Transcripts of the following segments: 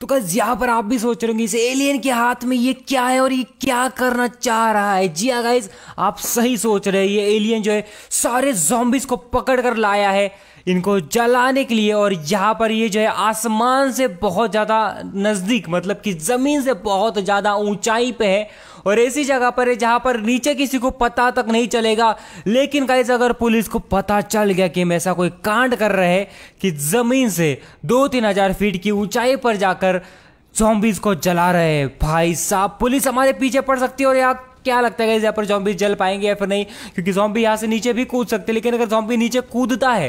तो गज यहाँ पर आप भी सोच रहे होंगे इस एलियन के हाथ में ये क्या है और ये क्या करना चाह रहा है जी हाँ गाइज आप सही सोच रहे हैं ये एलियन जो है सारे जॉम्बिस को पकड़ कर लाया है इनको जलाने के लिए और यहाँ पर ये जो है आसमान से बहुत ज़्यादा नज़दीक मतलब कि ज़मीन से बहुत ज़्यादा ऊंचाई पे है और ऐसी जगह पर है जहाँ पर नीचे किसी को पता तक नहीं चलेगा लेकिन कहीं अगर पुलिस को पता चल गया कि हम ऐसा कोई कांड कर रहे हैं कि ज़मीन से दो तीन हज़ार फीट की ऊंचाई पर जाकर जॉम्बीज को जला रहे हैं भाई साहब पुलिस हमारे पीछे पड़ सकती है और यहाँ क्या लगता है यहाँ पर जॉम्बीज जल पाएंगे या फिर नहीं क्योंकि जॉम्बी यहाँ से नीचे भी कूद सकते हैं लेकिन अगर जॉम्बी नीचे कूदता है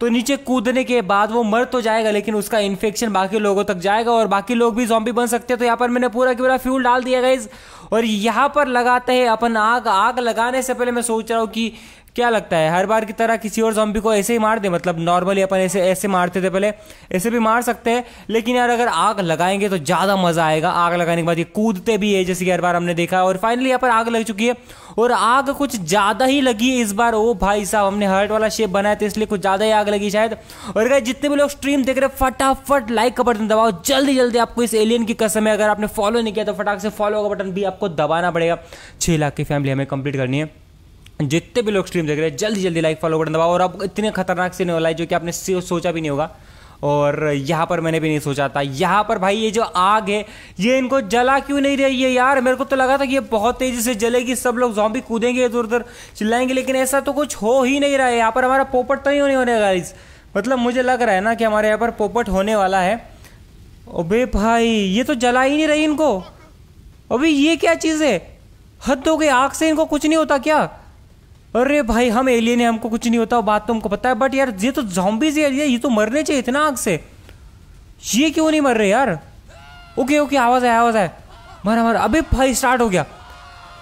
तो नीचे कूदने के बाद वो मर तो जाएगा लेकिन उसका इन्फेक्शन बाकी लोगों तक जाएगा और बाकी लोग भी जॉम्बी बन सकते हैं तो यहाँ पर मैंने पूरा पूरा फ्यूल डाल दिया गाइज और यहाँ पर लगाते हैं अपन आग आग लगाने से पहले मैं सोच रहा हूँ कि क्या लगता है हर बार की तरह किसी और जॉम्बी को ऐसे ही मार दे मतलब नॉर्मली अपन ऐसे ऐसे मारते थे पहले ऐसे भी मार सकते हैं लेकिन यार अगर आग लगाएंगे तो ज़्यादा मज़ा आएगा आग लगाने के बाद ये कूदते भी है जैसे कि हर बार हमने देखा और फाइनली यहाँ पर आग लग चुकी है और आग कुछ ज़्यादा ही लगी है इस बार ओ भाई साहब हमने हर्ट वाला शेप बनाया था इसलिए कुछ ज़्यादा ही आग लगी शायद और अगर जितने भी लोग स्ट्रीम देख रहे फटाफट लाइक का बटन दबाओ जल्दी जल्दी आपको इस एलियन की कसम है अगर आपने फॉलो नहीं किया तो फटाक से फॉलो का बटन भी आपको दबाना पड़ेगा छह लाख की फैमिली हमें कंप्लीट करनी है जितने भी लोग स्ट्रीम देख रहे हैं जल्दी जल्दी लाइक फॉलो बटन दबाओ और अब इतने खतरनाक सीन वाला है जो कि आपने सोचा भी नहीं होगा और यहाँ पर मैंने भी नहीं सोचा था यहाँ पर भाई ये जो आग है ये इनको जला क्यों नहीं रही है यार मेरे को तो लगा था कि ये बहुत तेज़ी से जलेगी सब लोग जॉम्बी कूदेंगे इधर उधर चिल्लाएंगे लेकिन ऐसा तो कुछ हो ही नहीं रहा है यहाँ पर हमारा पोपट तो नहीं होने वाला गाइस मतलब मुझे लग रहा है ना कि हमारे यहाँ पर पोपट होने वाला है अबे भाई ये तो जला ही नहीं रही इनको अभी ये क्या चीज़ है हद हो गई आग से इनको कुछ नहीं होता क्या अरे भाई हम एलियन है हमको कुछ नहीं होता बात तो हमको पता है बट यार ये तो जॉम्बीज है ये तो मरने चाहिए इतना आग से ये क्यों नहीं मर रहे यार ओके ओके आवाज़ आया आवाज़ आया मरा मरा अभी भाई स्टार्ट हो गया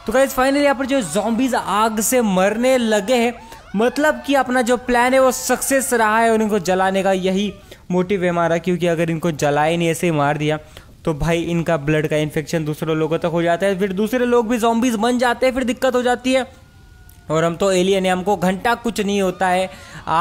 तो गाइज फाइनली यहाँ पर जो जॉम्बीज आग से मरने लगे हैं मतलब कि अपना जो प्लान है वो सक्सेस रहा है और इनको जलाने का यही मोटिव है हमारा क्योंकि अगर इनको जलाए नहीं ऐसे ही मार दिया तो भाई इनका ब्लड का इन्फेक्शन दूसरे लोगों तक हो जाता है फिर दूसरे लोग भी जॉम्बीज बन जाते हैं फिर दिक्कत हो जाती है और हम तो एलियन है हमको घंटा कुछ नहीं होता है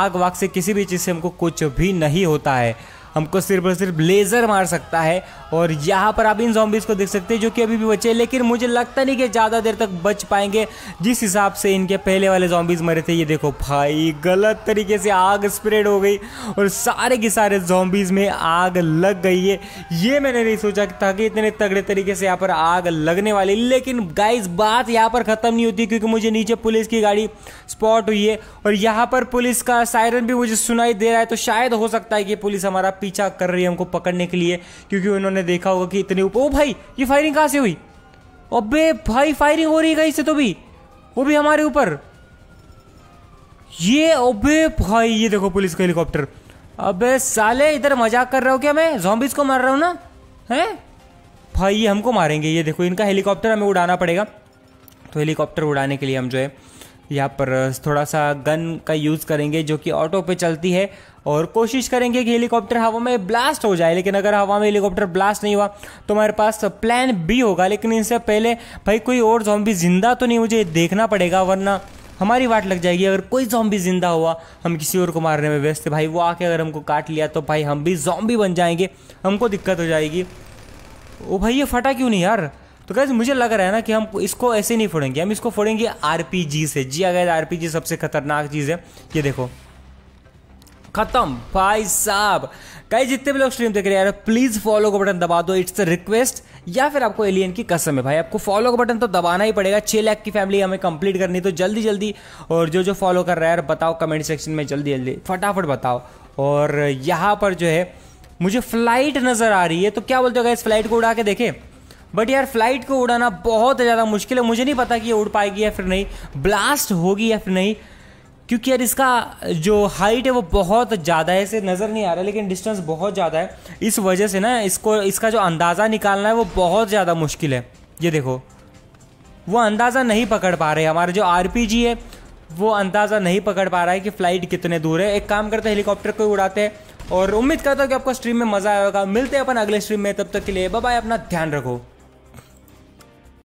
आग वाग से किसी भी चीज़ से हमको कुछ भी नहीं होता है हमको सिर्फ और सिर्फ लेज़र मार सकता है और यहाँ पर आप इन जॉम्बिस को देख सकते हैं जो कि अभी भी बचे हैं लेकिन मुझे लगता नहीं कि ज़्यादा देर तक बच पाएंगे जिस हिसाब से इनके पहले वाले जॉम्बिस मरे थे ये देखो भाई गलत तरीके से आग स्प्रेड हो गई और सारे के सारे जॉम्बिस में आग लग गई है ये मैंने नहीं सोचा था कि इतने तगड़े तरीके से यहाँ पर आग लगने वाली लेकिन गाइज बात यहाँ पर ख़त्म नहीं होती क्योंकि मुझे नीचे पुलिस की गाड़ी स्पॉट हुई है और यहाँ पर पुलिस का सायरन भी मुझे सुनाई दे रहा है तो शायद हो सकता है कि पुलिस हमारा पीछा कर रही है हमको पकड़ने के लिए क्योंकि उन्होंने देखा होगा कि इतने ऊपर ओ भाई ये फायरिंग कहाँ से हुई अबे भाई फायरिंग हो रही है कहीं से तो भी वो भी हमारे ऊपर ये अबे भाई ये देखो पुलिस का हेलीकॉप्टर अबे साले इधर मजाक कर रहे हो क्या मैं जॉम्बिस को मार रहा हूँ ना हैं भाई ये हमको मारेंगे ये देखो इनका हेलीकॉप्टर हमें उड़ाना पड़ेगा तो हेलीकॉप्टर उड़ाने के लिए हम जो है यहाँ पर थोड़ा सा गन का यूज़ करेंगे जो कि ऑटो पे चलती है और कोशिश करेंगे कि हेलीकॉप्टर हवा में ब्लास्ट हो जाए लेकिन अगर हवा में हेलीकॉप्टर ब्लास्ट नहीं हुआ तो हमारे पास प्लान बी होगा लेकिन इससे पहले भाई कोई और जॉम्बी ज़िंदा तो नहीं मुझे देखना पड़ेगा वरना हमारी वाट लग जाएगी अगर कोई जॉम्बी ज़िंदा हुआ हम किसी और को मारने में व्यस्त भाई वो आके अगर हमको काट लिया तो भाई हम भी जॉम्बी बन जाएंगे हमको दिक्कत हो जाएगी ओ भाई ये फटा क्यों नहीं यार तो गैस मुझे लग रहा है ना कि हम इसको ऐसे नहीं फोड़ेंगे हम इसको फोड़ेंगे आर से जी अगर हाँ आर सबसे खतरनाक चीज़ है ये देखो खत्म भाई साहब कई जितने भी लोग स्ट्रीम देख रहे हैं यार प्लीज फॉलो का बटन दबा दो इट्स अ रिक्वेस्ट या फिर आपको एलियन की कसम है भाई आपको फॉलो का बटन तो दबाना ही पड़ेगा छह लाख की फैमिली हमें कंप्लीट करनी तो जल्दी जल्दी और जो जो फॉलो कर रहा है यार बताओ कमेंट सेक्शन में जल्दी जल्दी फटाफट बताओ और यहां पर जो है मुझे फ्लाइट नज़र आ रही है तो क्या बोलते हो इस फ्लाइट को उड़ा के देखें बट यार फ्लाइट को उड़ाना बहुत ज़्यादा मुश्किल है मुझे नहीं पता कि ये उड़ पाएगी या फिर नहीं ब्लास्ट होगी या फिर नहीं क्योंकि यार इसका जो हाइट है वो बहुत ज़्यादा है इसे नज़र नहीं आ रहा लेकिन डिस्टेंस बहुत ज़्यादा है इस वजह से ना इसको इसका जो अंदाज़ा निकालना है वो बहुत ज़्यादा मुश्किल है ये देखो वो अंदाज़ा नहीं पकड़ पा रहे हमारे जो आर है वो अंदाज़ा नहीं पकड़ पा रहा है कि फ़्लाइट कितने दूर है एक काम करते हैं हेलीकॉप्टर को उड़ाते हैं और उम्मीद करता हूँ कि आपको स्ट्रीम में मज़ा आएगा मिलते हैं अपन अगले स्ट्रीम में तब तक के लिए बाय अपना ध्यान रखो